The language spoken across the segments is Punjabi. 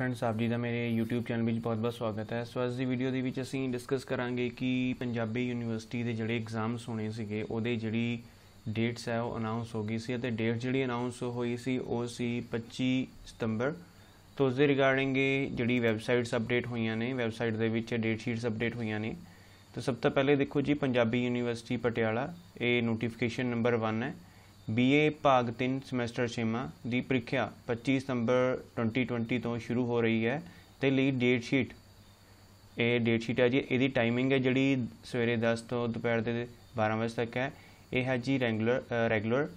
ਫਰੈਂਡਸ ਆਪ ਜੀ ਦਾ ਮੇਰੇ YouTube ਚੈਨਲ ਵਿੱਚ ਬਹੁਤ-ਬਹੁਤ ਸਵਾਗਤ ਹੈ ਸੋ ਅੱਜ ਦੀ ਵੀਡੀਓ ਦੇ ਵਿੱਚ ਅਸੀਂ ਡਿਸਕਸ ਕਰਾਂਗੇ ਕਿ ਪੰਜਾਬੀ ਯੂਨੀਵਰਸਿਟੀ ਦੇ ਜਿਹੜੇ ਐਗਜ਼ਾਮਸ ਹੋਣੇ ਸੀਗੇ ਉਹਦੇ ਜਿਹੜੀ ਡੇਟਸ ਹੈ ਉਹ ਅਨਾਉਂਸ ਹੋ ਗਈ ਸੀ ਅਤੇ ਡੇਟ ਜਿਹੜੀ ਅਨਾਉਂਸ ਹੋਈ ਸੀ ਉਹ ਸੀ 25 ਸਤੰਬਰ ਤੋਂ ਉਸ ਦੇ ਰਿਗਾਰਡਿੰਗ ਜਿਹੜੀ ਵੈਬਸਾਈਟਸ ਅਪਡੇਟ ਹੋਈਆਂ ਨੇ ਵੈਬਸਾਈਟ ਦੇ ਵਿੱਚ ਡੇਟ ਸ਼ੀਟਸ ਅਪਡੇਟ ਹੋਈਆਂ ਨੇ ਤਾਂ ਸਭ ਤੋਂ ਪਹਿਲੇ ਦੇਖੋ ਜੀ ਪੰਜਾਬੀ ਯੂਨੀਵਰਸਿਟੀ ਪਟਿਆਲਾ ਇਹ ਨੋਟੀਫਿਕੇਸ਼ਨ ਨੰਬਰ 1 ਹੈ ਬੀਏ ਭਾਗ 3 ਸਮੈਸਟਰ 6ਵਾਂ ਦੀ ਪ੍ਰੀਖਿਆ 25 ਸਤੰਬਰ 2020 ਤੋਂ ਸ਼ੁਰੂ ਹੋ ਰਹੀ ਹੈ ਤੇ ਲਈ ਡੇਟ ਸ਼ੀਟ ਇਹ ਡੇਟ ਸ਼ੀਟ ਹੈ ਜੀ ਇਹਦੀ ਟਾਈਮਿੰਗ ਹੈ ਜਿਹੜੀ ਸਵੇਰੇ 10 ਤੋਂ ਦੁਪਹਿਰ ਦੇ 12 ਵਜੇ ਤੱਕ ਹੈ ਇਹ ਹੈ ਜੀ regular regular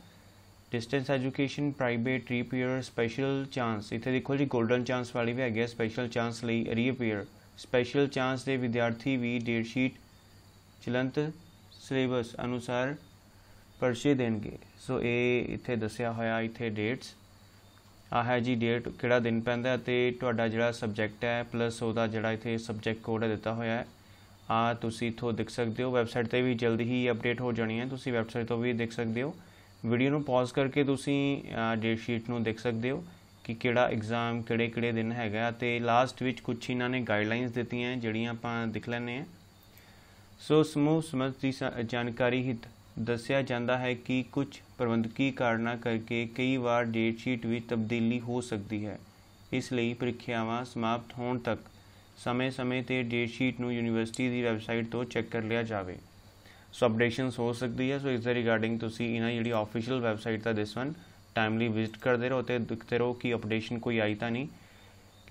distance education private reappear special chance ਇੱਥੇ ਦੇਖੋ ਜੀ 골ਡਨ ਚਾਂਸ ਵਾਲੀ ਵੀ ਹੈਗੀ ਹੈ ਸਪੈਸ਼ਲ ਚਾਂਸ ਲਈ ਰੀਪੀਅਰ ਸਪੈਸ਼ਲ ਚਾਂਸ ਦੇ ਵਿਦਿਆਰਥੀ ਵੀ ਡੇਟ ਸ਼ੀਟ ਚਲੰਤ ਸਿਲੇਬਸ ਅਨੁਸਾਰ ਪਰਚੇ ਦੇਣਗੇ ਸੋ ਇਹ ਇੱਥੇ ਦੱਸਿਆ ਹੋਇਆ ਇੱਥੇ ਡੇਟਸ ਆ ਹੈ ਜੀ ਡੇਟ ਕਿਹੜਾ ਦਿਨ ਪੈਂਦਾ ਤੇ ਤੁਹਾਡਾ ਜਿਹੜਾ ਸਬਜੈਕਟ ਹੈ ਪਲੱਸ ਉਹਦਾ ਜਿਹੜਾ ਇੱਥੇ ਸਬਜੈਕਟ ਕੋਡ ਦਿੱਤਾ ਹੋਇਆ ਹੈ ਆ ਤੁਸੀਂ ਇਥੋਂ ਦੇਖ ਸਕਦੇ ਹੋ ਵੈਬਸਾਈਟ ਤੇ ਵੀ ਜਲਦੀ ਹੀ ਅਪਡੇਟ ਹੋ ਜਾਣੀ ਹੈ ਤੁਸੀਂ ਵੈਬਸਾਈਟ ਤੋਂ ਵੀ ਦੇਖ ਸਕਦੇ ਹੋ ਵੀਡੀਓ ਨੂੰ ਪਾਜ਼ ਕਰਕੇ ਤੁਸੀਂ ਡੇਟ ਸ਼ੀਟ ਨੂੰ ਦੇਖ ਸਕਦੇ ਹੋ ਕਿ ਕਿਹੜਾ ਐਗਜ਼ਾਮ ਕਿਹੜੇ ਕਿਹੜੇ ਦਿਨ ਹੈਗਾ ਤੇ ਲਾਸਟ ਵਿੱਚ ਕੁਝ ਇਹਨਾਂ ਨੇ ਗਾਈਡਲਾਈਨਸ ਦਿੱਤੀਆਂ ਜਿਹੜੀਆਂ ਆਪਾਂ ਦੇਖ ਲੈਣੇ ਆ ਸੋ ਸਮੂਹ ਸਮਝ ਦੀ ਜਾਣਕਾਰੀ ਹਿਤ ਦੱਸਿਆ ਜਾਂਦਾ ਹੈ ਕਿ ਕੁਝ ਪ੍ਰਬੰਧਕੀ ਕਾਰਨਾਂ ਕਰਕੇ ਕਈ ਵਾਰ ਡੇਟ ਸ਼ੀਟ ਵਿੱਚ ਤਬਦੀਲੀ ਹੋ ਸਕਦੀ ਹੈ ਇਸ ਲਈ ਪ੍ਰੀਖਿਆਵਾਂ ਸਮਾਪਤ ਹੋਣ ਤੱਕ ਸਮੇਂ-ਸਮੇਂ ਤੇ ਡੇਟ ਸ਼ੀਟ ਨੂੰ ਯੂਨੀਵਰਸਿਟੀ ਦੀ ਵੈਬਸਾਈਟ ਤੋਂ ਚੈੱਕ ਕਰ ਲਿਆ ਜਾਵੇ ਸੋ ਅਪਡੇਸ਼ਨਸ ਹੋ ਸਕਦੀ ਹੈ ਸੋ ਇਸ ਦੇ ਰਿਗਾਰਡਿੰਗ ਤੁਸੀਂ ਇਹਨਾਂ ਜਿਹੜੀ ਆਫੀਸ਼ੀਅਲ ਵੈਬਸਾਈਟ ਦਾ ਦਿਸ ਵਨ ਟਾਈਮਲੀ ਵਿਜ਼ਿਟ ਕਰਦੇ ਰਹੋ ਤੇ ਦੇਖਦੇ ਰਹੋ ਕਿ ਅਪਡੇਸ਼ਨ ਕੋਈ ਆਈ ਤਾਂ ਨਹੀਂ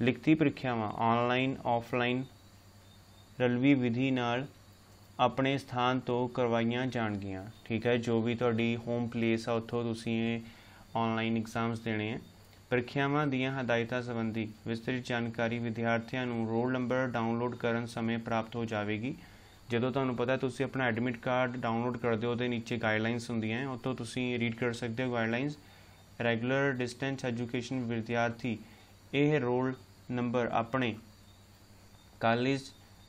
ਲਿਖਤੀ ਪ੍ਰੀਖਿਆਵਾਂ ਆਨਲਾਈਨ ਆਫਲਾਈਨ ਰਲਵੀ ਵਿਧੀ ਨਾਲ ਆਪਣੇ ਸਥਾਨ ਤੋਂ ਕਰਵਾਈਆਂ ਜਾਣਗੀਆਂ ਠੀਕ ਹੈ ਜੋ ਵੀ ਤੁਹਾਡੀ ਹੋਮ ਪਲੇਸ ਆ ਉੱਥੋਂ ਤੁਸੀਂ ਆਨਲਾਈਨ ਐਗਜ਼ਾਮਸ ਦੇਣੇ ਆ ਪ੍ਰੀਖਿਆਵਾਂ ਦੀਆਂ ਹਦਾਇਤਾਂ ਸੰਬੰਧੀ ਵਿਸਤ੍ਰਿਤ ਜਾਣਕਾਰੀ ਵਿਦਿਆਰਥੀਆਂ ਨੂੰ ਰੋਲ ਨੰਬਰ ਡਾਊਨਲੋਡ ਕਰਨ ਸਮੇਂ ਪ੍ਰਾਪਤ ਹੋ ਜਾਵੇਗੀ ਜਦੋਂ ਤੁਹਾਨੂੰ ਪਤਾ ਤੁਸੀਂ ਆਪਣਾ ਐਡਮਿਟ ਕਾਰਡ ਡਾਊਨਲੋਡ ਕਰਦੇ ਹੋ ਉਹਦੇ ਨੀਚੇ ਗਾਈਡਲਾਈਨਸ ਹੁੰਦੀਆਂ ਹਨ ਉੱਥੋਂ ਤੁਸੀਂ ਰੀਡ ਕਰ ਸਕਦੇ ਹੋ ਗਾਈਡਲਾਈਨਸ ਰੈਗੂਲਰ ਡਿਸਟੈਂਸ ਐਜੂਕੇਸ਼ਨ ਵਿਦਿਆਰਥੀ ਇਹ ਰੋਲ ਨੰਬਰ ਆਪਣੇ ਕਾਲਜ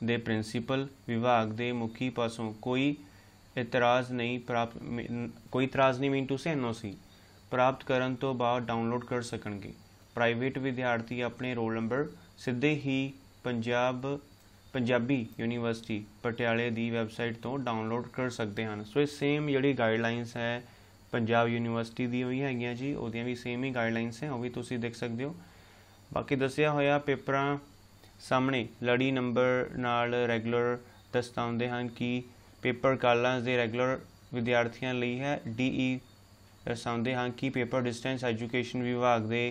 ਦੇ ਪ੍ਰਿੰਸੀਪਲ ਵਿਭਾਗ ਦੇ ਮੁਖੀ ਪਾਸੋਂ ਕੋਈ ਇਤਰਾਜ਼ ਨਹੀਂ ਪ੍ਰਾਪਤ ਕੋਈ ਇਤਰਾਜ਼ ਨਹੀਂ ਮੀਨ ਟੂ ਸੇ ਐਨਓਸੀ ਪ੍ਰਾਪਤ ਕਰਨ ਤੋਂ ਬਾਅਦ ਡਾਊਨਲੋਡ ਕਰ ਸਕਣਗੇ ਪ੍ਰਾਈਵੇਟ ਵਿਦਿਆਰਥੀ ਆਪਣੇ ਰੋਲ ਨੰਬਰ ਸਿੱਧੇ ਹੀ ਪੰਜਾਬ ਪੰਜਾਬੀ ਯੂਨੀਵਰਸਿਟੀ ਪਟਿਆਲੇ ਦੀ ਵੈਬਸਾਈਟ ਤੋਂ ਡਾਊਨਲੋਡ ਕਰ ਸਕਦੇ ਹਨ ਸੋ ਇਹ ਸੇਮ ਜਿਹੜੀ ਗਾਈਡਲਾਈਨਸ ਹੈ ਪੰਜਾਬ ਯੂਨੀਵਰਸਿਟੀ ਦੀ ਹੋਈ ਹੈਗੀਆਂ ਜੀ ਉਹਦੀਆਂ ਵੀ ਸੇਮ ਹੀ ਗਾਈਡਲਾਈਨਸ ਹੈ ਉਹ ਵੀ ਤੁਸੀਂ ਦੇਖ ਸਕਦੇ ਹੋ ਬਾਕੀ ਦੱਸਿਆ ਹੋਇਆ ਪੇਪਰਾਂ ਸਾਹਮਣੇ ਲੜੀ ਨੰਬਰ ਨਾਲ ਰੈਗੂਲਰ ਦਸਤਾਉਂਦੇ ਹਨ ਕਿ ਪੇਪਰ ਕਾਲਾਂ ਦੇ ਰੈਗੂਲਰ ਵਿਦਿਆਰਥੀਆਂ ਲਈ ਹੈ ਡੀਈ ਦਰਸਾਉਂਦੇ ਹਨ ਕਿ ਪੇਪਰ ਡਿਸਟੈਂਸ ਐਜੂਕੇਸ਼ਨ ਵਿਭਾਗ ਦੇ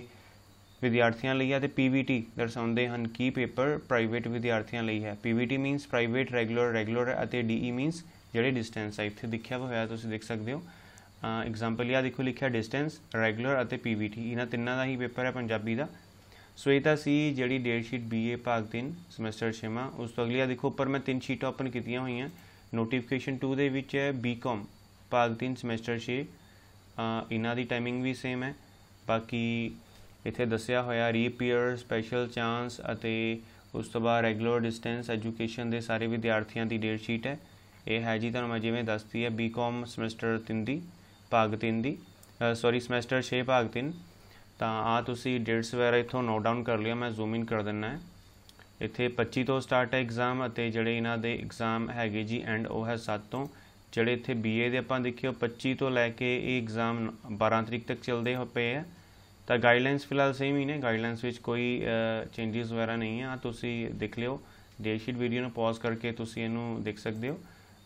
ਵਿਦਿਆਰਥੀਆਂ ਲਈ ਹੈ ਤੇ ਪੀਵੀਟੀ ਦਰਸਾਉਂਦੇ ਹਨ ਕਿ ਪੇਪਰ ਪ੍ਰਾਈਵੇਟ ਵਿਦਿਆਰਥੀਆਂ ਲਈ ਹੈ PVT means private regular regular ਅਤੇ ਡੀਈ ਮੀਨਸ ਜਿਹੜੇ ਡਿਸਟੈਂਸ ਹੈ ਇੱਥੇ ਦਿਖਿਆ ਹੋਇਆ ਤੁਸੀਂ ਦੇਖ ਸਕਦੇ ਹੋ ਐਗਜ਼ਾਮਪਲ ਇਹ ਦੇਖੋ ਲਿਖਿਆ ਡਿਸਟੈਂਸ ਰੈਗੂਲਰ ਅਤੇ ਪੀਵੀਟੀ ਇਹਨਾਂ ਤਿੰਨਾਂ ਦਾ ਹੀ ਪੇਪਰ ਹੈ ਪੰਜਾਬੀ ਦਾ ਸਵੇਤਾ ਸੀ ਜਿਹੜੀ ਡੇਟ ਸ਼ੀਟ BA ਭਾਗ 3 ਸਮੈਸਟਰ ਮਾ ਉਸ ਤੋਂ ਅਗਲੀ ਆ ਦੇਖੋ ਉੱਪਰ ਮੈਂ ਤਿੰਨ ਸ਼ੀਟਾਂ ਓਪਨ ਕੀਤੀਆਂ ਹੋਈਆਂ ਨੋਟੀਫਿਕੇਸ਼ਨ 2 ਦੇ ਵਿੱਚ ਹੈ ਬੀਕਾਮ ਭਾਗ 3 ਸਮੈਸਟਰ 6 ਇਹਨਾਂ ਦੀ ਟਾਈਮਿੰਗ ਵੀ ਸੇਮ ਹੈ ਬਾਕੀ ਇੱਥੇ ਦੱਸਿਆ ਹੋਇਆ ਰੀਪੀਅਰ ਸਪੈਸ਼ਲ ਚਾਂਸ ਅਤੇ ਉਸ ਤੋਂ ਬਾਅਦ ਰੈਗੂਲਰ ਡਿਸਟੈਂਸ ਐਜੂਕੇਸ਼ਨ ਦੇ ਸਾਰੇ ਵਿਦਿਆਰਥੀਆਂ ਦੀ ਡੇਟ ਸ਼ੀਟ ਹੈ ਇਹ ਹੈ ਜੀ ਤੁਹਾਨੂੰ ਮੈਂ ਜਿਵੇਂ ਦੱਸਤੀ ਹੈ ਬੀਕਾਮ ਸਮੈਸਟਰ 3 ਦੀ ਭਾਗ 3 ਦੀ ਸੌਰੀ ਸਮੈਸਟਰ 6 ਭਾਗ 3 ਤਾਂ ਆ ਤੁਸੀਂ ਡੇਟਸ ਵਗੈਰਾ ਇੱਥੋਂ ਨੋਟ ਡਾਊਨ ਕਰ ਲਿਓ ਮੈਂ ਜ਼ੂਮ ਇਨ ਕਰ ਦਿੰਨਾ ਹੈ ਇੱਥੇ 25 ਤੋਂ ਸਟਾਰਟ ਹੈ ਐਗਜ਼ਾਮ ਅਤੇ ਜਿਹੜੇ ਇਹਨਾਂ ਦੇ ਐਗਜ਼ਾਮ ਹੈਗੇ ਜੀ ਐਂਡ ਉਹ ਹੈ 7 ਤੋਂ ਜਿਹੜੇ ਇੱਥੇ ਬੀਏ ਦੇ ਆਪਾਂ ਦੇਖਿਓ 25 ਤੋਂ ਲੈ ਕੇ ਇਹ ਐਗਜ਼ਾਮ 12 ਤਰੀਕ ਤੱਕ ਚੱਲਦੇ ਹੋ ਪਏ ਆ ਤਾਂ ਗਾਈਡਲਾਈਨਸ ਫਿਲਹਾਲ ਸੇਮ ਹੀ ਨੇ ਗਾਈਡਲਾਈਨਸ ਵਿੱਚ ਕੋਈ ਚੇਂਜਸ ਵਗੈਰਾ ਨਹੀਂ ਆ ਤੁਸੀਂ ਦੇਖ ਲਿਓ ਡੇ ਸ਼ੀਟ ਵੀਡੀਓ ਨੂੰ ਪਾਜ਼ ਕਰਕੇ ਤੁਸੀਂ ਇਹਨੂੰ ਦੇਖ ਸਕਦੇ ਹੋ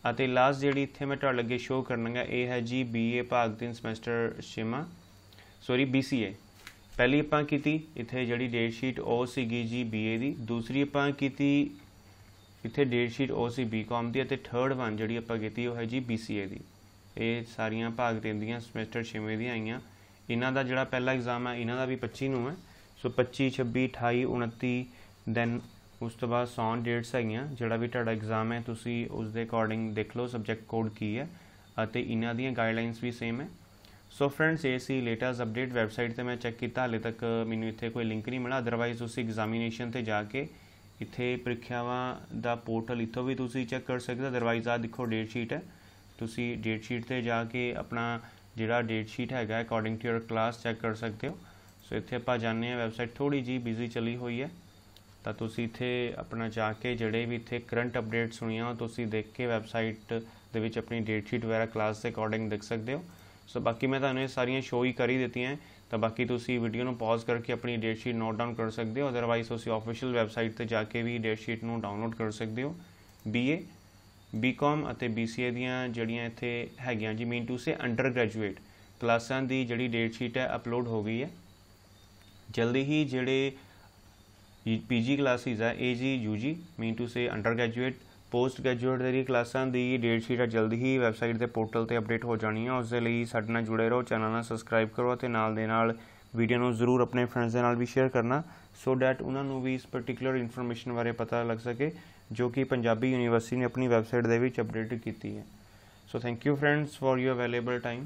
ਅਤੇ ਲਾਸਟ ਜਿਹੜੀ ਇੱਥੇ ਮੈਂ ਤੁਹਾਡੇ ਅੱਗੇ ਸ਼ੋ ਕਰਨਾਗਾ ਇਹ ਹੈ ਜੀ ਬੀਏ ਭਾਗ 3 ਸਮੈਸਟਰ ਸ਼ਿਮਾ ਸੌਰੀ ਬੀਸੀਏ ਪਹਿਲੀ ਆਪਾਂ ਕੀਤੀ ਇੱਥੇ ਜਿਹੜੀ ਡੇਟ ਸ਼ੀਟ ਉਹ ਸੀਗੀ ਜੀ ਬੀਏ ਦੀ ਦੂਸਰੀ ਆਪਾਂ ਕੀਤੀ ਇੱਥੇ ਡੇਟ ਸ਼ੀਟ ਉਹ ਸੀ ਬੀਕਾਮ ਦੀ ਅਤੇ ਥਰਡ ਵਨ ਜਿਹੜੀ ਆਪਾਂ ਕੀਤੀ ਉਹ ਹੈ ਜੀ ਬੀਸੀਏ ਦੀ ਇਹ ਸਾਰੀਆਂ ਭਾਗ ਦਿੰਦੀਆਂ ਸਮੈਸਟਰ 6ਵੇਂ ਦੀਆਂ ਆਈਆਂ ਇਹਨਾਂ ਦਾ ਜਿਹੜਾ ਪਹਿਲਾ ਐਗਜ਼ਾਮ ਹੈ ਇਹਨਾਂ ਦਾ ਵੀ 25 ਨੂੰ ਹੈ ਸੋ 25 26 28 29 ਦੈਨ ਉਸ ਤੋਂ ਬਾਅਦ ਸੌਨ ਡੇਟਸ ਹੈਗੀਆਂ ਜਿਹੜਾ ਵੀ ਤੁਹਾਡਾ ਐਗਜ਼ਾਮ ਹੈ ਤੁਸੀਂ ਉਸ ਦੇ ਅਕੋਰਡਿੰਗ ਦੇਖ ਲਓ ਸਬਜੈਕਟ ਕੋਡ ਕੀ ਹੈ ਅਤੇ ਇਹਨਾਂ ਦੀਆਂ ਗਾਈਡਲਾਈਨਸ ਵੀ ਸੇਮ ਹੈ ਸੋ ਫਰੈਂਡਸ ਇਹ ਸੀ ਲੇਟੈਸਟ ਅਪਡੇਟ ਵੈਬਸਾਈਟ ਤੇ ਮੈਂ ਚੈੱਕ ਕੀਤਾ ਹਲੇ ਤੱਕ ਮੈਨੂੰ ਇੱਥੇ ਕੋਈ ਲਿੰਕ ਨਹੀਂ ਮਿਲਾ ਅਦਰਵਾਈਜ਼ ਤੁਸੀਂ ਐਗਜ਼ਾਮੀਨੇਸ਼ਨ ਤੇ ਜਾ ਕੇ ਇੱਥੇ ਪ੍ਰੀਖਿਆਵਾਂ ਦਾ ਪੋਰਟਲ ਇੱਥੋਂ ਵੀ ਤੁਸੀਂ ਚੈੱਕ ਕਰ ਸਕਦੇ ਹੋ ਅਦਰਵਾਈਜ਼ ਆ ਦੇਖੋ ਡੇਟ ਸ਼ੀਟ ਹੈ ਤੁਸੀਂ ਡੇਟ ਸ਼ੀਟ ਤੇ ਜਾ ਕੇ ਆਪਣਾ ਜਿਹੜਾ ਡੇਟ ਸ਼ੀਟ ਹੈਗਾ according to your class check ਕਰ ਸਕਦੇ ਹੋ ਸੋ ਇੱਥੇ ਆਪਾਂ ਜਾਣਦੇ ਹਾਂ ਵੈਬਸਾਈਟ ਥੋੜੀ ਜੀ ਬਿਜ਼ੀ ਚੱਲੀ ਹੋਈ ਹੈ ਤਾਂ ਤੁਸੀਂ ਇੱਥੇ ਆਪਣਾ ਜਾ ਕੇ ਜਿਹੜੇ ਵੀ ਇੱਥੇ ਕਰੰਟ ਅਪਡੇਟਸ ਹੋਈਆਂ ਤੁਸੀਂ ਦੇਖ ਕੇ ਵੈਬਸਾਈਟ ਦੇ ਵਿੱਚ ਆਪਣੀ ਡੇਟ ਸ਼ੀਟ ਵਗੈਰਾ ਕਲਾਸ ਦੇ ਅਕੋਰਡਿੰਗ ਦੇਖ ਸਕਦੇ ਹੋ ਸੋ ਬਾਕੀ ਮੈਂ ਤੁਹਾਨੂੰ ਇਹ ਸਾਰੀਆਂ ਸ਼ੋਅ ਹੀ ਕਰ ਹੀ ਦਿੱਤੀਆਂ ਤਾਂ ਬਾਕੀ ਤੁਸੀਂ ਵੀਡੀਓ ਨੂੰ ਪਾਜ਼ ਕਰਕੇ ਆਪਣੀ ਡੇਟ ਸ਼ੀਟ ਨੋਟ ਡਾਊਨ ਕਰ ਸਕਦੇ ਹੋ ਅਦਰਵਾਈਜ਼ ਤੁਸੀਂ ਆਫੀਸ਼ੀਅਲ ਵੈਬਸਾਈਟ ਤੇ ਜਾ ਕੇ ਵੀ ਡੇਟ ਸ਼ੀਟ ਨੂੰ ਡਾਊਨਲੋਡ ਕਰ ਸਕਦੇ ਹੋ ਬੀਏ ਬੀਕਾਮ ਅਤੇ ਬੀਸੀਏ ਦੀਆਂ ਜਿਹੜੀਆਂ ਇੱਥੇ ਹੈਗੀਆਂ ਜੀ mean to say undergraduate ਕਲਾਸਾਂ ਦੀ ਜਿਹੜੀ ਡੇਟ ਸ਼ੀਟ ਹੈ ਅਪਲੋਡ ਹੋ ਗਈ ਹੈ ਜਲਦੀ ਹੀ ਜਿਹੜੇ ਪੀਜੀ ਕਲਾਸਿਸ ਹੈ ਏਜੀ UG mean to say undergraduate postgraduate ਦੀ ਕਲਾਸਾਂ ਦੀ ਡੇਟ ਸ਼ੀਟ ਜਲਦੀ ਹੀ ਵੈਬਸਾਈਟ ਤੇ ਪੋਰਟਲ ਤੇ ਅਪਡੇਟ ਹੋ ਜਾਣੀ ਹੈ ਉਸ ਦੇ ਲਈ ਸਾਡੇ ਨਾਲ ਜੁੜੇ ਰਹੋ ਚੈਨਲ ਨੂੰ ਸਬਸਕ੍ਰਾਈਬ ਕਰੋ ਤੇ ਨਾਲ ਦੇ ਨਾਲ ਵੀਡੀਓ ਨੂੰ ਜ਼ਰੂਰ ਆਪਣੇ ਫਰੈਂਡਸ ਦੇ ਨਾਲ ਵੀ ਸ਼ੇਅਰ ਕਰਨਾ ਸੋ ਥੈਟ ਉਹਨਾਂ ਨੂੰ ਵੀ ਇਸ ਪਾਰਟਿਕੂਲਰ ਇਨਫੋਰਮੇਸ਼ਨ ਬਾਰੇ ਪਤਾ ਲੱਗ ਸਕੇ ਜੋ ਕਿ ਪੰਜਾਬੀ ਯੂਨੀਵਰਸਿਟੀ ਨੇ ਆਪਣੀ ਵੈਬਸਾਈਟ ਦੇ ਵਿੱਚ ਅਪਡੇਟ ਕੀਤੀ ਹੈ so thank you friends for your available time